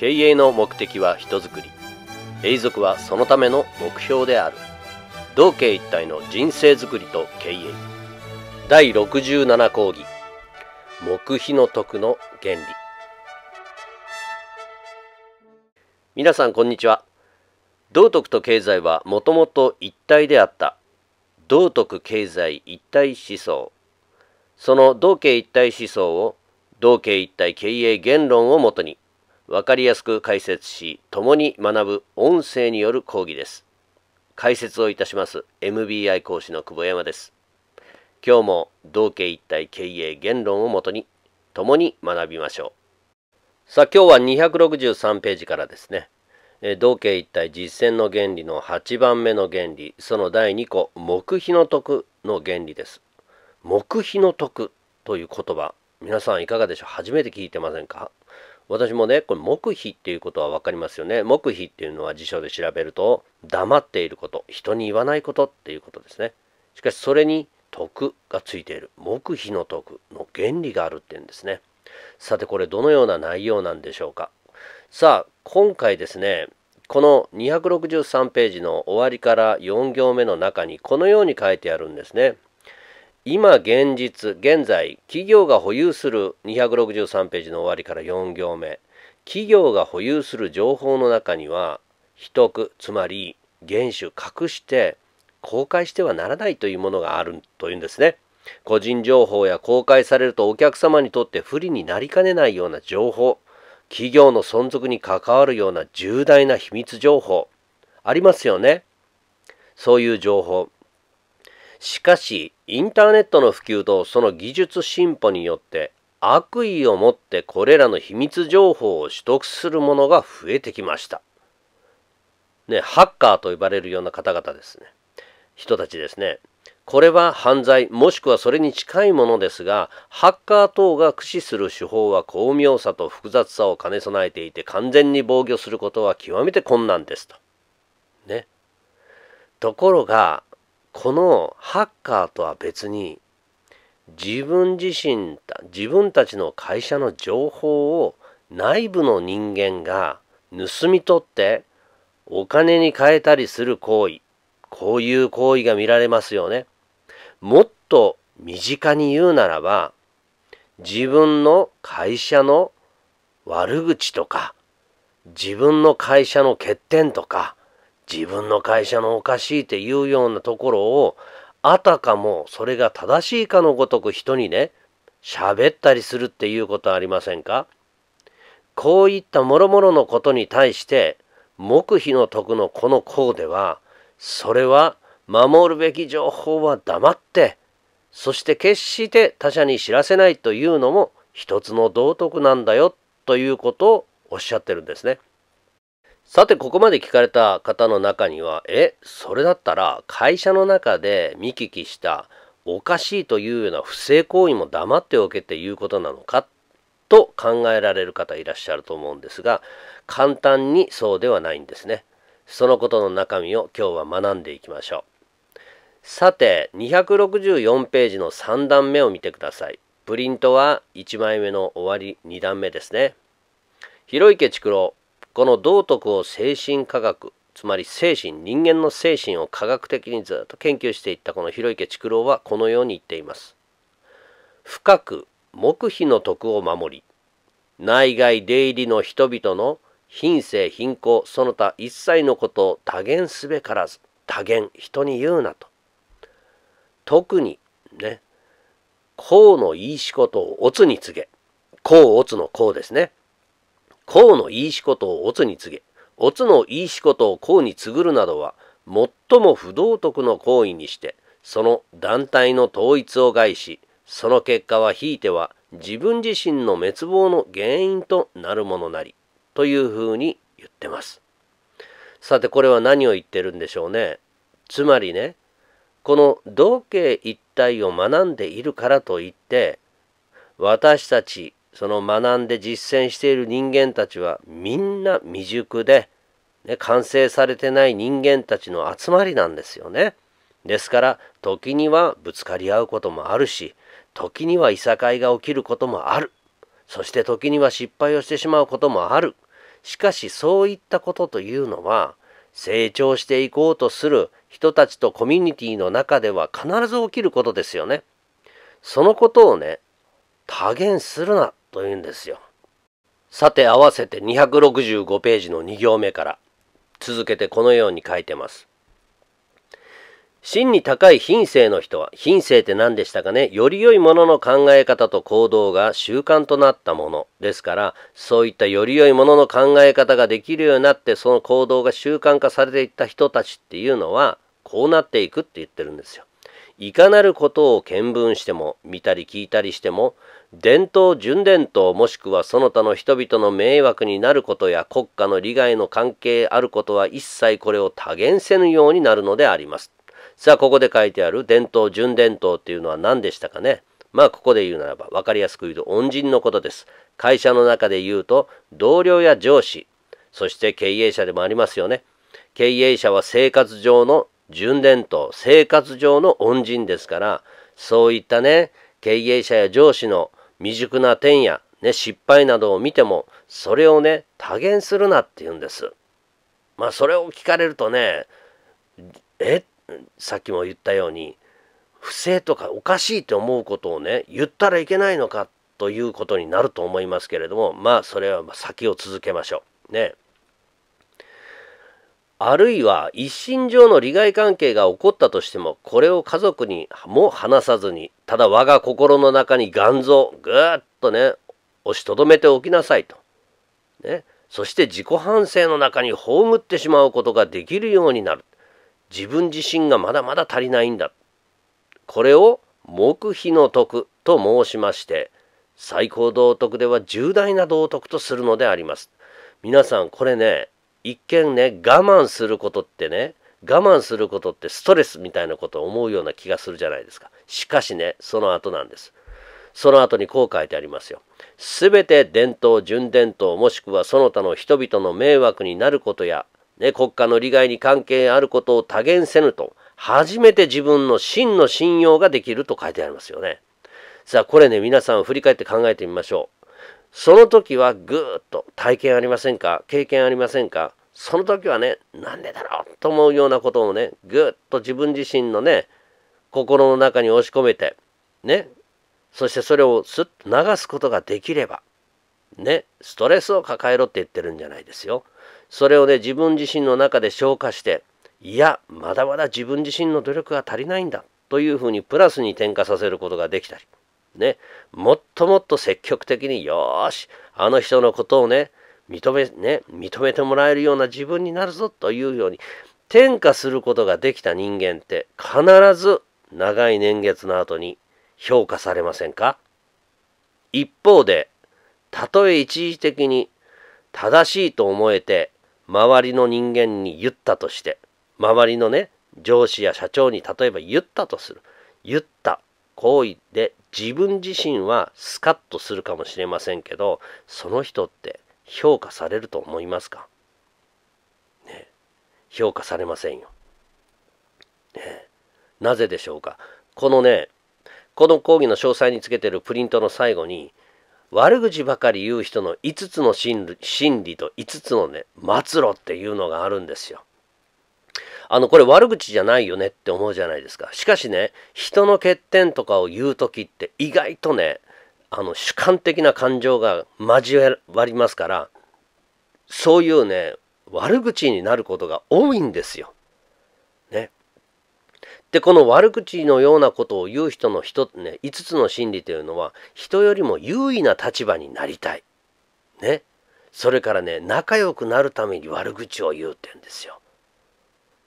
経営の目的は人づくり永続はそのための目標である道家一体の人生づくりと経営第67講義黙秘の徳の原理皆さんこんにちは道徳と経済はもともと一体であった道徳経済一体思想その道慶一体思想を道慶一体経営言論をもとに分かりやすく解説し共に学ぶ音声による講義です解説をいたします MBI 講師の久保山です今日も同系一体経営言論をもとに共に学びましょうさあ今日は263ページからですね同系一体実践の原理の8番目の原理その第2個目秘の徳の原理です目秘の徳という言葉皆さんいかがでしょう初めて聞いてませんか私もねこれ黙秘っていうことは分かりますよね黙秘っていうのは辞書で調べると黙っていること人に言わないことっていうことですねしかしそれに徳がついている黙秘の徳の原理があるっていうんですねさてこれどのような内容なんでしょうかさあ今回ですねこの263ページの終わりから4行目の中にこのように書いてあるんですね今現実現在企業が保有する263ページの終わりから4行目企業が保有する情報の中には秘匿つまり原種隠して公開してはならないというものがあるというんですね個人情報や公開されるとお客様にとって不利になりかねないような情報企業の存続に関わるような重大な秘密情報ありますよねそういう情報しかしインターネットの普及とその技術進歩によって悪意を持ってこれらの秘密情報を取得するものが増えてきました。ね、ハッカーと呼ばれるような方々ですね。人たちですね。これは犯罪もしくはそれに近いものですがハッカー等が駆使する手法は巧妙さと複雑さを兼ね備えていて完全に防御することは極めて困難ですと。ね。ところがこのハッカーとは別に自分自身自分たちの会社の情報を内部の人間が盗み取ってお金に変えたりする行為こういう行為が見られますよねもっと身近に言うならば自分の会社の悪口とか自分の会社の欠点とか自分の会社のおかしいっていうようなところをあたかもそれが正しいかのごとく人にね喋ったりするっていうことありませんかこういったもろもろのことに対して黙秘の徳のこの項ではそれは守るべき情報は黙ってそして決して他者に知らせないというのも一つの道徳なんだよということをおっしゃってるんですね。さてここまで聞かれた方の中にはえそれだったら会社の中で見聞きしたおかしいというような不正行為も黙っておけっていうことなのかと考えられる方いらっしゃると思うんですが簡単にそうではないんですねそのことの中身を今日は学んでいきましょうさて264ページの3段目を見てくださいプリントは1枚目の終わり2段目ですね広池竹郎この道徳を精神科学つまり精神人間の精神を科学的にずっと研究していったこの広池竹郎はこのように言っています。深く黙秘の徳を守り内外出入りの人々の品性貧困その他一切のことを多言すべからず多言人に言うなと特にね公のいい仕事を乙に告げ公乙の公ですね公のいい仕事を乙に告げ、乙のいい仕事を公に告ぐるなどは、最も不道徳の行為にして、その団体の統一を害し、その結果はひいては自分自身の滅亡の原因となるものなり、というふうに言ってます。さてこれは何を言ってるんでしょうね。つまりね、この同系一体を学んでいるからといって、私たちその学んで実践している人間たちはみんな未熟で、ね、完成されてない人間たちの集まりなんですよね。ですから時にはぶつかり合うこともあるし時にはいさかいが起きることもあるそして時には失敗をしてしまうこともあるしかしそういったことというのは成長していこうとする人たちとコミュニティの中では必ず起きることですよね。そのことをね、多言するなというんですよ。さて合わせて265ページの2行目から続けてこのように書いてます。真に高い品性の人は、品性って何でしたかねより良いものの考え方と行動が習慣となったものですから、そういったより良いものの考え方ができるようになって、その行動が習慣化されていった人たちっていうのは、こうなっていくって言ってるんですよ。いかなることを見聞しても見たり聞いたりしても伝統純伝統もしくはその他の人々の迷惑になることや国家の利害の関係あることは一切これを多言せぬようになるのであります。さあここで書いてある伝統純伝統っていうのは何でしたかねまあここで言うならば分かりやすく言うと恩人のことです。会社の中で言うと同僚や上司そして経営者でもありますよね。経営者は生活上の純伝と生活上の恩人ですから、そういったね、経営者や上司の未熟な点や、ね、失敗などを見ても、それをね、多言するなって言うんです。まあ、それを聞かれるとね、えさっきも言ったように、不正とかおかしいと思うことをね、言ったらいけないのかということになると思いますけれども、まあ、それは先を続けましょう。ね。あるいは一身上の利害関係が起こったとしてもこれを家族にも話さずにただ我が心の中に頑丈、ぐーっとね押しとどめておきなさいと、ね、そして自己反省の中に葬ってしまうことができるようになる自分自身がまだまだ足りないんだこれを黙秘の徳と申しまして最高道徳では重大な道徳とするのであります皆さんこれね一見ね我慢することってね我慢することってストレスみたいなことを思うような気がするじゃないですかしかしねその後なんですその後にこう書いてありますよすべて伝統純伝統もしくはその他の人々の迷惑になることや、ね、国家の利害に関係あることを多言せぬと初めて自分の真の信用ができると書いてありますよねさあこれね皆さん振り返って考えてみましょうその時はぐーっと体験ありませんか経験ありませんかその時はねなんでだろうと思うようなことをねぐっと自分自身のね心の中に押し込めてねそしてそれをすっと流すことができればねストレスを抱えろって言ってるんじゃないですよ。それをね自分自身の中で消化していやまだまだ自分自身の努力が足りないんだというふうにプラスに転化させることができたりねもっともっと積極的によしあの人のことをね認めね認めてもらえるような自分になるぞというように転化することができた人間って必ず長い年月の後に評価されませんか一方でたとえ一時的に正しいと思えて周りの人間に言ったとして周りのね上司や社長に例えば言ったとする言った行為で自分自身はスカッとするかもしれませんけどその人って評価されると思いますかね評価されませんよ。ねなぜでしょうかこのね、この講義の詳細につけてるプリントの最後に、悪口ばかり言う人の5つの心理と5つのね、末路っていうのがあるんですよ。あの、これ悪口じゃないよねって思うじゃないですか。しかしね、人の欠点とかを言う時って意外とね、あの主観的な感情が交わりますからそういうね悪口になることが多いんですよ。ね。でこの悪口のようなことを言う人の人ね5つの心理というのは人よりも優位な立場になりたい。ね。それからね仲良くなるために悪口を言うって言うんですよ。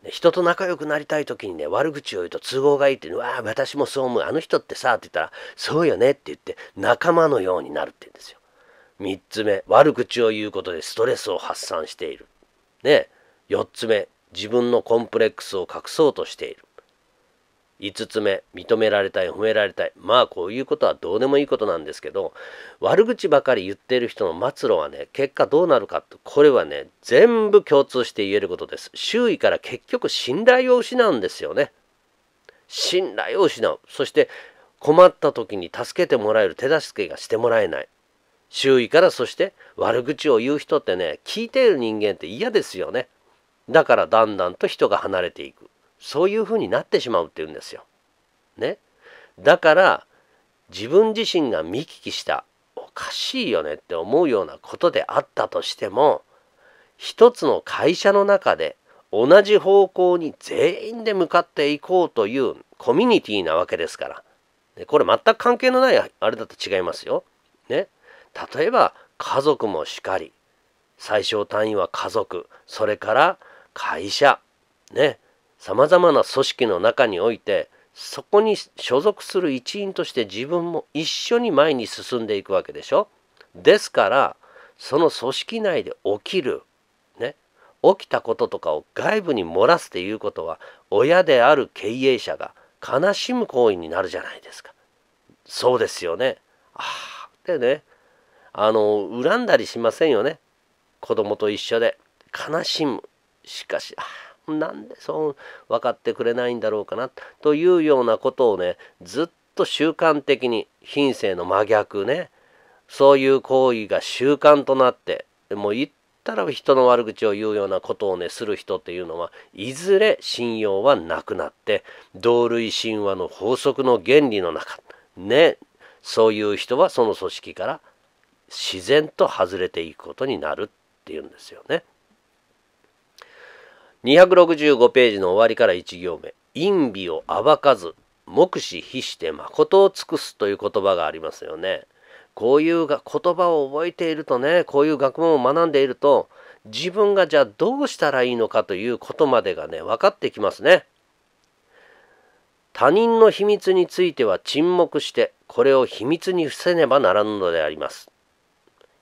で人と仲良くなりたい時にね悪口を言うと都合がいいっていうのは私もそう思うあの人ってさって言ったらそうよねって言って仲間のようになるって言うんですよ3つ目悪口を言うことでストレスを発散しているね4つ目自分のコンプレックスを隠そうとしている5つ目認められたい褒められたいまあこういうことはどうでもいいことなんですけど悪口ばかり言ってる人の末路はね結果どうなるかってこれはね全部共通して言えることです周囲から結局信頼を失うんですよね信頼を失うそして困った時に助けてもらえる手助けがしてもらえない周囲からそして悪口を言う人ってね聞いている人間って嫌ですよねだからだんだんと人が離れていくそういうふうになってしまうっていうんですよ。ね。だから自分自身が見聞きしたおかしいよねって思うようなことであったとしても一つの会社の中で同じ方向に全員で向かっていこうというコミュニティなわけですからでこれ全く関係のないあれだと違いますよ。ね、例えば家族もしかり最小単位は家族それから会社ねさまざまな組織の中においてそこに所属する一員として自分も一緒に前に進んでいくわけでしょですからその組織内で起きるね起きたこととかを外部に漏らすっていうことは親である経営者が悲しむ行為になるじゃないですかそうですよねああでねあの恨んだりしませんよね子供と一緒で悲しむしかしああなんでそう分かってくれないんだろうかなというようなことをねずっと習慣的に品性の真逆ねそういう行為が習慣となってもう言ったら人の悪口を言うようなことをねする人っていうのはいずれ信用はなくなって同類神話の法則の原理の中ねそういう人はその組織から自然と外れていくことになるっていうんですよね。265ページの終わりから1行目「陰美を暴かず目視非して誠を尽くす」という言葉がありますよね。こういうが言葉を覚えているとねこういう学問を学んでいると自分がじゃあどうしたらいいのかということまでがね分かってきますね。他人の秘密については沈黙してこれを秘密に伏せねばならぬのであります。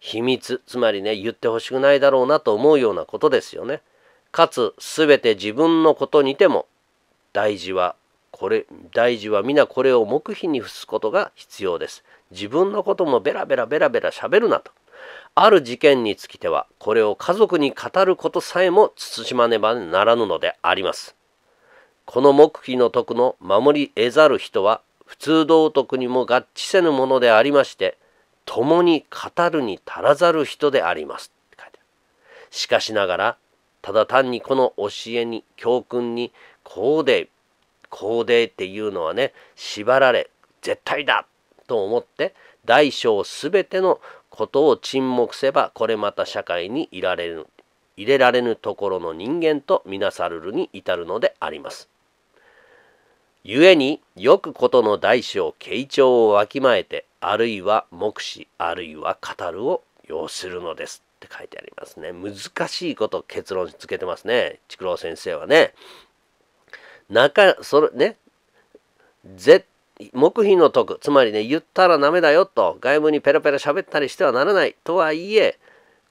秘密つまりね言ってほしくないだろうなと思うようなことですよね。かつすべて自分のことにても大事はこれ大事は皆これを黙秘に付すことが必要です自分のこともベラベラベラベラしゃべるなとある事件につきてはこれを家族に語ることさえも慎まねばならぬのでありますこの黙秘の徳の守り得ざる人は普通道徳にも合致せぬものでありまして共に語るに足らざる人でありますしかしながらただ単にこの教えに教訓にこうでこうでっていうのはね縛られ絶対だと思って大小全てのことを沈黙せばこれまた社会にいられる入れられぬところの人間とみなさるるに至るのであります。故によくことの大小慶長をわきまえてあるいは目視あるいは語るを要するのです。って書いてありますね。難しいこと結論つけてますね。ちくろう先生はね。中、それね、絶黙秘の徳、つまりね、言ったらダメだよと、外部にペラペラ喋ったりしてはならないとはいえ、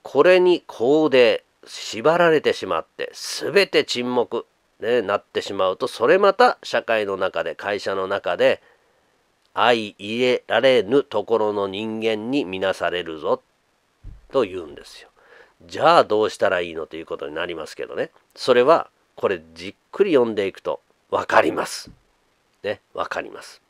これに肯で縛られてしまって、全て沈黙、ね、なってしまうと、それまた社会の中で、会社の中で、相入れられぬところの人間に見なされるぞと言うんですよ。じゃあどうしたらいいのということになりますけどね。それはこれじっくり読んでいくと分かります。ね、分かります。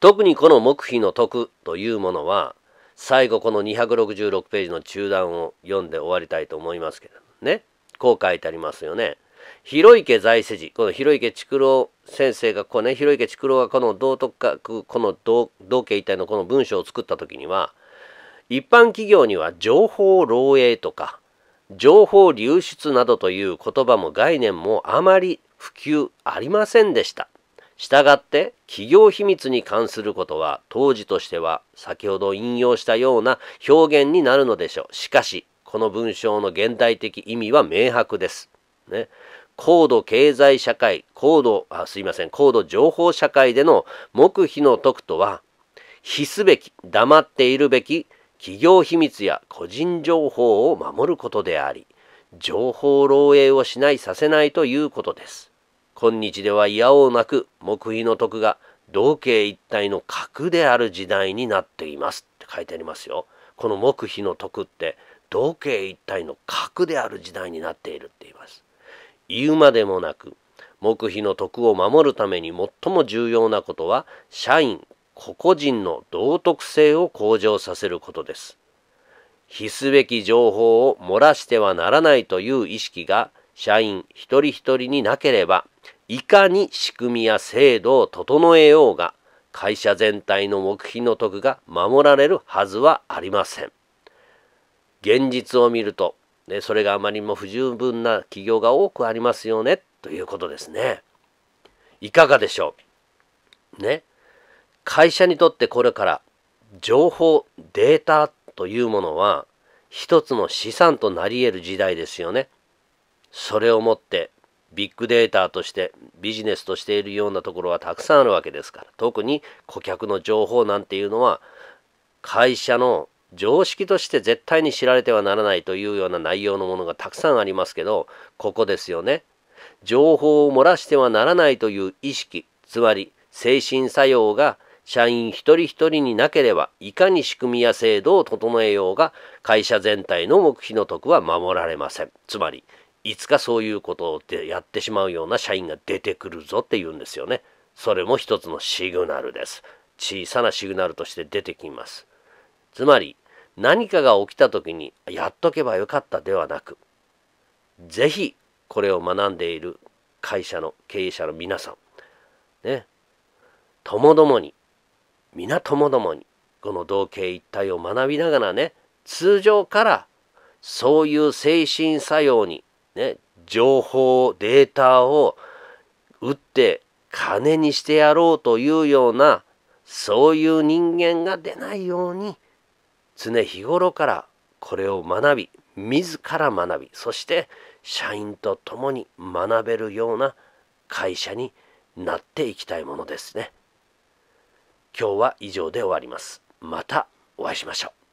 特にこの黙秘の徳というものは最後この266ページの中断を読んで終わりたいと思いますけどね。こう書いてありますよね。広池財政寺この広池竹郎先生がこうね広池竹郎がこの道徳学この道道家一体のこの文章を作った時には一般企業には情報漏洩とか情報流出などという言葉も概念もあまり普及ありませんでした。したがって企業秘密に関することは当時としては先ほど引用したような表現になるのでしょう。しかしこの文章の現代的意味は明白です。ね、高度経済社会高度あすいません高度情報社会での黙秘の徳とは非すべき黙っているべき企業秘密や個人情報を守ることであり情報漏洩をしないさせないということです今日では否応なく黙秘の徳が同系一体の核である時代になっていますって書いてありますよこの黙秘の徳って同系一体の核である時代になっているって言います言うまでもなく黙秘の徳を守るために最も重要なことは社員個々人の道徳性を向上させることです非すべき情報を漏らしてはならないという意識が社員一人一人になければいかに仕組みや制度を整えようが会社全体の目標の徳が守られるはずはありません現実を見ると、ね、それがあまりにも不十分な企業が多くありますよねということですねいかがでしょうね会社にとってこれから情報データというものは一つの資産となり得る時代ですよね。それをもってビッグデータとしてビジネスとしているようなところはたくさんあるわけですから特に顧客の情報なんていうのは会社の常識として絶対に知られてはならないというような内容のものがたくさんありますけどここですよね情報を漏らしてはならないという意識つまり精神作用が社員一人一人になければいかに仕組みや制度を整えようが会社全体の目標の得は守られませんつまりいつかそういうことをやってしまうような社員が出てくるぞって言うんですよねそれも一つのシグナルです小さなシグナルとして出てきますつまり何かが起きた時にやっとけばよかったではなくぜひこれを学んでいる会社の経営者の皆さんねともどもに皆ともどもにこの同型一体を学びながらね通常からそういう精神作用にね情報データを打って金にしてやろうというようなそういう人間が出ないように常日頃からこれを学び自ら学びそして社員と共に学べるような会社になっていきたいものですね。今日は以上で終わります。またお会いしましょう。